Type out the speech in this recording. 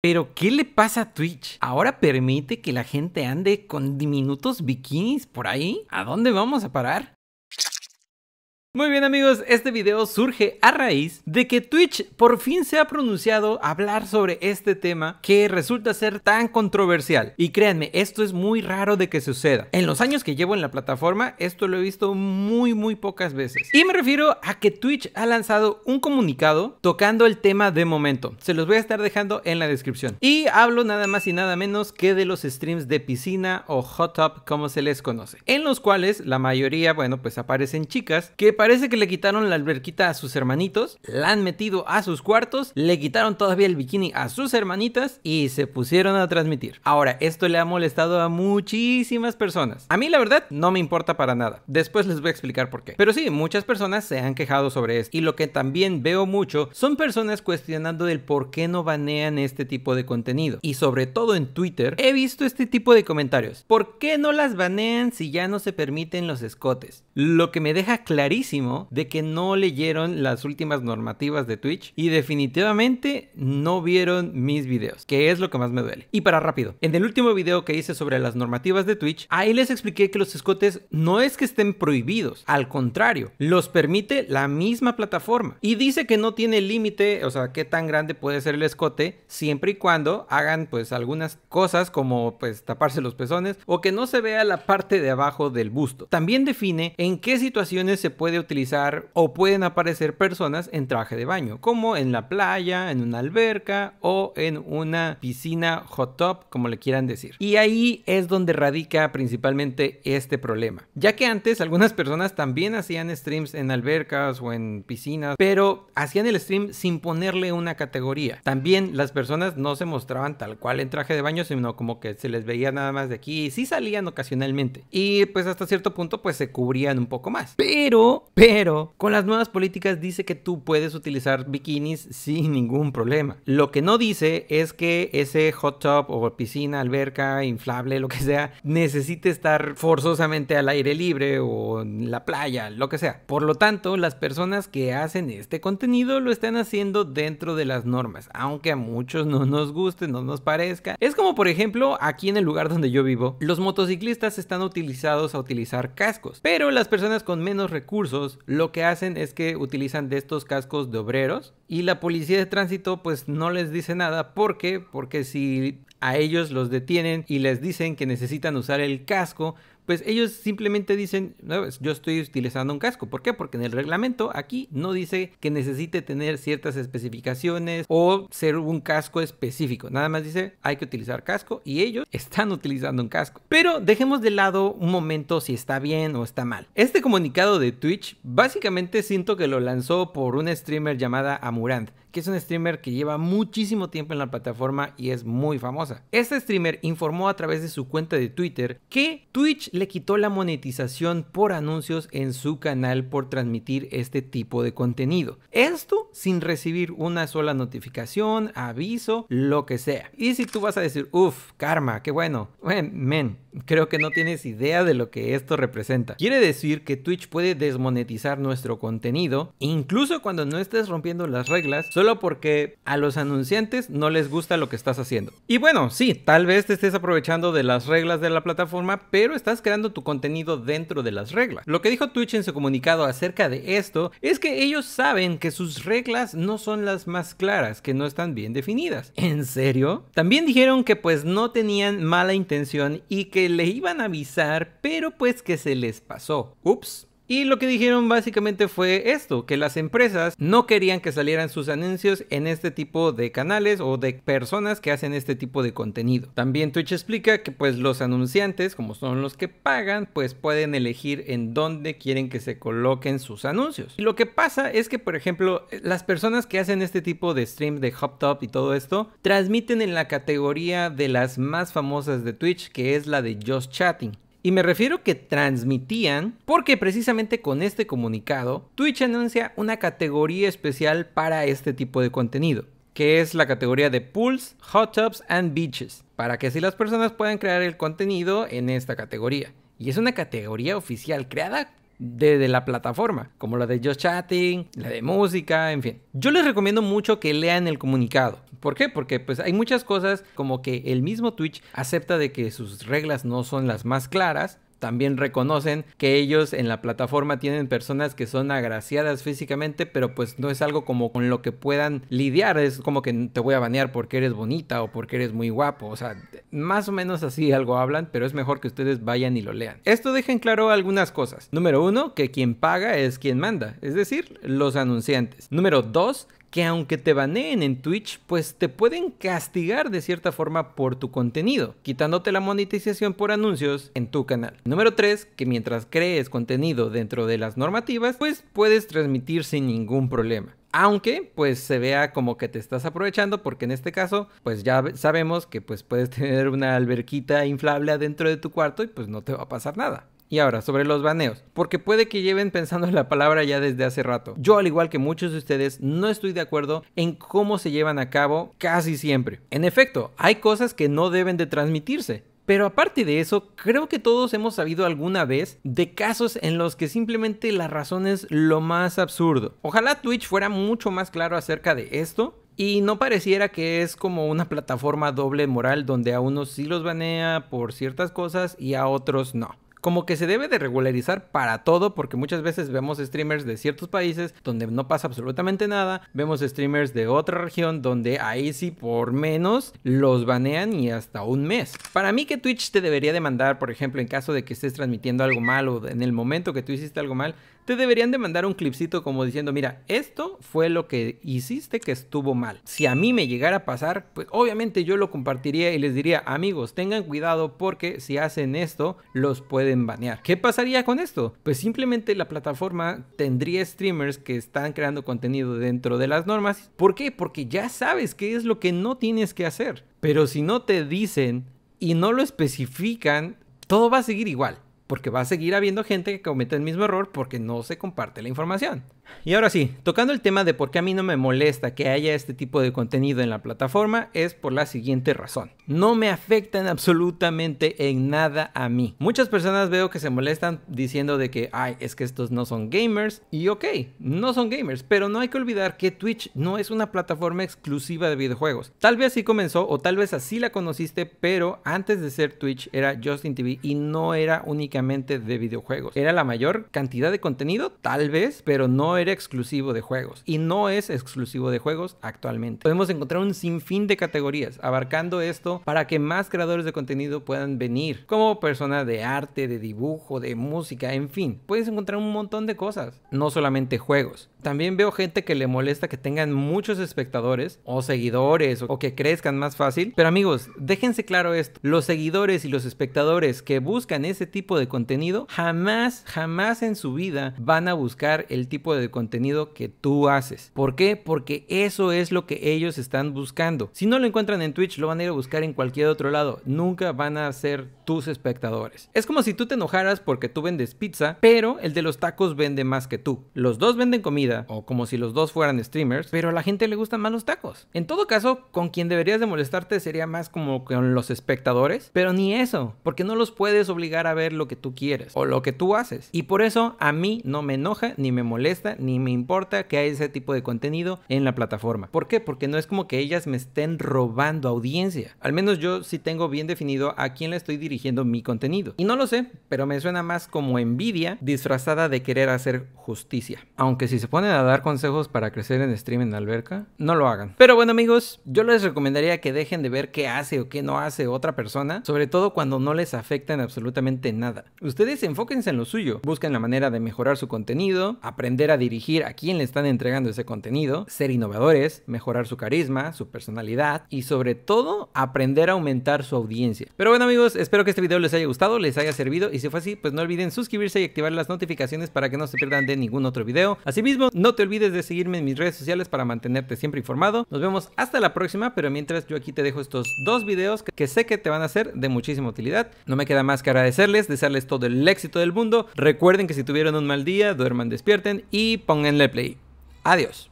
Pero, ¿qué le pasa a Twitch? ¿Ahora permite que la gente ande con diminutos bikinis por ahí? ¿A dónde vamos a parar? Muy bien amigos, este video surge a raíz de que Twitch por fin se ha pronunciado a hablar sobre este tema que resulta ser tan controversial. Y créanme, esto es muy raro de que suceda. En los años que llevo en la plataforma, esto lo he visto muy muy pocas veces. Y me refiero a que Twitch ha lanzado un comunicado tocando el tema de momento. Se los voy a estar dejando en la descripción. Y hablo nada más y nada menos que de los streams de piscina o hot tub como se les conoce. En los cuales la mayoría, bueno, pues aparecen chicas que parece que le quitaron la alberquita a sus hermanitos, la han metido a sus cuartos, le quitaron todavía el bikini a sus hermanitas y se pusieron a transmitir. Ahora, esto le ha molestado a muchísimas personas. A mí la verdad no me importa para nada. Después les voy a explicar por qué. Pero sí, muchas personas se han quejado sobre esto. Y lo que también veo mucho son personas cuestionando del por qué no banean este tipo de contenido. Y sobre todo en Twitter he visto este tipo de comentarios. ¿Por qué no las banean si ya no se permiten los escotes? Lo que me deja clarísimo de que no leyeron las últimas normativas de Twitch y definitivamente no vieron mis videos, que es lo que más me duele. Y para rápido, en el último video que hice sobre las normativas de Twitch, ahí les expliqué que los escotes no es que estén prohibidos, al contrario, los permite la misma plataforma. Y dice que no tiene límite, o sea, qué tan grande puede ser el escote, siempre y cuando hagan pues algunas cosas como pues taparse los pezones o que no se vea la parte de abajo del busto. También define en qué situaciones se puede utilizar o pueden aparecer personas en traje de baño, como en la playa, en una alberca o en una piscina hot top, como le quieran decir. Y ahí es donde radica principalmente este problema, ya que antes algunas personas también hacían streams en albercas o en piscinas, pero hacían el stream sin ponerle una categoría. También las personas no se mostraban tal cual en traje de baño, sino como que se les veía nada más de aquí, sí salían ocasionalmente y pues hasta cierto punto pues se cubrían un poco más. Pero pero con las nuevas políticas dice que tú puedes utilizar bikinis sin ningún problema. Lo que no dice es que ese hot tub o piscina, alberca, inflable, lo que sea, necesite estar forzosamente al aire libre o en la playa, lo que sea. Por lo tanto, las personas que hacen este contenido lo están haciendo dentro de las normas, aunque a muchos no nos guste, no nos parezca. Es como por ejemplo aquí en el lugar donde yo vivo, los motociclistas están utilizados a utilizar cascos, pero las personas con menos recursos lo que hacen es que utilizan de estos cascos de obreros y la policía de tránsito pues no les dice nada porque porque si a ellos los detienen y les dicen que necesitan usar el casco, pues ellos simplemente dicen, yo estoy utilizando un casco. ¿Por qué? Porque en el reglamento aquí no dice que necesite tener ciertas especificaciones o ser un casco específico. Nada más dice, hay que utilizar casco y ellos están utilizando un casco. Pero dejemos de lado un momento si está bien o está mal. Este comunicado de Twitch básicamente siento que lo lanzó por un streamer llamada Amurant, que es un streamer que lleva muchísimo tiempo en la plataforma y es muy famosa. Este streamer informó a través de su cuenta de Twitter que Twitch le quitó la monetización por anuncios en su canal por transmitir este tipo de contenido. Esto sin recibir una sola notificación, aviso, lo que sea. Y si tú vas a decir, uff, karma, qué bueno. Bueno, men, creo que no tienes idea de lo que esto representa. Quiere decir que Twitch puede desmonetizar nuestro contenido, incluso cuando no estés rompiendo las reglas, solo porque a los anunciantes no les gusta lo que estás haciendo. Y bueno, sí, tal vez te estés aprovechando de las reglas de la plataforma, pero estás tu contenido dentro de las reglas. Lo que dijo Twitch en su comunicado acerca de esto es que ellos saben que sus reglas no son las más claras, que no están bien definidas. ¿En serio? También dijeron que pues no tenían mala intención y que le iban a avisar, pero pues que se les pasó. Ups. Y lo que dijeron básicamente fue esto, que las empresas no querían que salieran sus anuncios en este tipo de canales o de personas que hacen este tipo de contenido. También Twitch explica que pues los anunciantes, como son los que pagan, pues pueden elegir en dónde quieren que se coloquen sus anuncios. Y lo que pasa es que, por ejemplo, las personas que hacen este tipo de stream de top y todo esto, transmiten en la categoría de las más famosas de Twitch, que es la de Just Chatting. Y me refiero que transmitían, porque precisamente con este comunicado, Twitch anuncia una categoría especial para este tipo de contenido, que es la categoría de pools, hot tubs and beaches, para que así las personas puedan crear el contenido en esta categoría. Y es una categoría oficial creada de la plataforma, como la de Just Chatting, la de música, en fin. Yo les recomiendo mucho que lean el comunicado. ¿Por qué? Porque pues hay muchas cosas como que el mismo Twitch acepta de que sus reglas no son las más claras también reconocen que ellos en la plataforma tienen personas que son agraciadas físicamente, pero pues no es algo como con lo que puedan lidiar, es como que te voy a banear porque eres bonita o porque eres muy guapo, o sea, más o menos así algo hablan, pero es mejor que ustedes vayan y lo lean. Esto deja en claro algunas cosas. Número uno, que quien paga es quien manda, es decir, los anunciantes. Número dos, que aunque te baneen en Twitch, pues te pueden castigar de cierta forma por tu contenido, quitándote la monetización por anuncios en tu canal. Número 3, que mientras crees contenido dentro de las normativas, pues puedes transmitir sin ningún problema. Aunque pues se vea como que te estás aprovechando porque en este caso pues ya sabemos que pues puedes tener una alberquita inflable adentro de tu cuarto y pues no te va a pasar nada. Y ahora, sobre los baneos, porque puede que lleven pensando en la palabra ya desde hace rato. Yo, al igual que muchos de ustedes, no estoy de acuerdo en cómo se llevan a cabo casi siempre. En efecto, hay cosas que no deben de transmitirse, pero aparte de eso, creo que todos hemos sabido alguna vez de casos en los que simplemente la razón es lo más absurdo. Ojalá Twitch fuera mucho más claro acerca de esto. Y no pareciera que es como una plataforma doble moral donde a unos sí los banea por ciertas cosas y a otros no como que se debe de regularizar para todo, porque muchas veces vemos streamers de ciertos países donde no pasa absolutamente nada, vemos streamers de otra región donde ahí sí por menos los banean y hasta un mes. Para mí que Twitch te debería demandar, por ejemplo, en caso de que estés transmitiendo algo mal o en el momento que tú hiciste algo mal, te deberían de mandar un clipcito como diciendo, mira, esto fue lo que hiciste que estuvo mal. Si a mí me llegara a pasar, pues obviamente yo lo compartiría y les diría, amigos, tengan cuidado porque si hacen esto, los pueden banear. ¿Qué pasaría con esto? Pues simplemente la plataforma tendría streamers que están creando contenido dentro de las normas. ¿Por qué? Porque ya sabes qué es lo que no tienes que hacer. Pero si no te dicen y no lo especifican, todo va a seguir igual porque va a seguir habiendo gente que comete el mismo error porque no se comparte la información. Y ahora sí, tocando el tema de por qué a mí no me molesta que haya este tipo de contenido en la plataforma, es por la siguiente razón. No me afectan absolutamente en nada a mí. Muchas personas veo que se molestan diciendo de que, ay, es que estos no son gamers. Y ok, no son gamers, pero no hay que olvidar que Twitch no es una plataforma exclusiva de videojuegos. Tal vez así comenzó o tal vez así la conociste, pero antes de ser Twitch era Justin TV y no era únicamente de videojuegos. Era la mayor cantidad de contenido, tal vez, pero no era exclusivo de juegos y no es exclusivo de juegos actualmente. Podemos encontrar un sinfín de categorías abarcando esto para que más creadores de contenido puedan venir, como personas de arte, de dibujo, de música, en fin, puedes encontrar un montón de cosas, no solamente juegos. También veo gente que le molesta que tengan muchos espectadores o seguidores o que crezcan más fácil, pero amigos, déjense claro esto, los seguidores y los espectadores que buscan ese tipo de contenido jamás, jamás en su vida van a buscar el tipo de contenido que tú haces. ¿Por qué? Porque eso es lo que ellos están buscando. Si no lo encuentran en Twitch, lo van a ir a buscar en cualquier otro lado. Nunca van a ser tus espectadores. Es como si tú te enojaras porque tú vendes pizza, pero el de los tacos vende más que tú. Los dos venden comida, o como si los dos fueran streamers, pero a la gente le gustan más los tacos. En todo caso, con quien deberías de molestarte sería más como con los espectadores, pero ni eso, porque no los puedes obligar a ver lo que tú quieres o lo que tú haces. Y por eso a mí no me enoja, ni me molesta, ni me importa que haya ese tipo de contenido en la plataforma. ¿Por qué? Porque no es como que ellas me estén robando audiencia. Al menos yo sí tengo bien definido a quién le estoy dirigiendo mi contenido. Y no lo sé, pero me suena más como envidia disfrazada de querer hacer justicia. Aunque si se ponen a dar consejos para crecer en stream en alberca, no lo hagan. Pero bueno amigos, yo les recomendaría que dejen de ver qué hace o qué no hace otra persona, sobre todo cuando no les afecta en absolutamente nada. Ustedes enfóquense en lo suyo, busquen la manera de mejorar su contenido, aprender a dirigir a quién le están entregando ese contenido, ser innovadores, mejorar su carisma, su personalidad y sobre todo aprender a aumentar su audiencia. Pero bueno amigos, espero que que este video les haya gustado, les haya servido y si fue así, pues no olviden suscribirse y activar las notificaciones para que no se pierdan de ningún otro video. Asimismo, no te olvides de seguirme en mis redes sociales para mantenerte siempre informado. Nos vemos hasta la próxima, pero mientras yo aquí te dejo estos dos videos que sé que te van a ser de muchísima utilidad. No me queda más que agradecerles, desearles todo el éxito del mundo. Recuerden que si tuvieron un mal día, duerman, despierten y pónganle play. Adiós.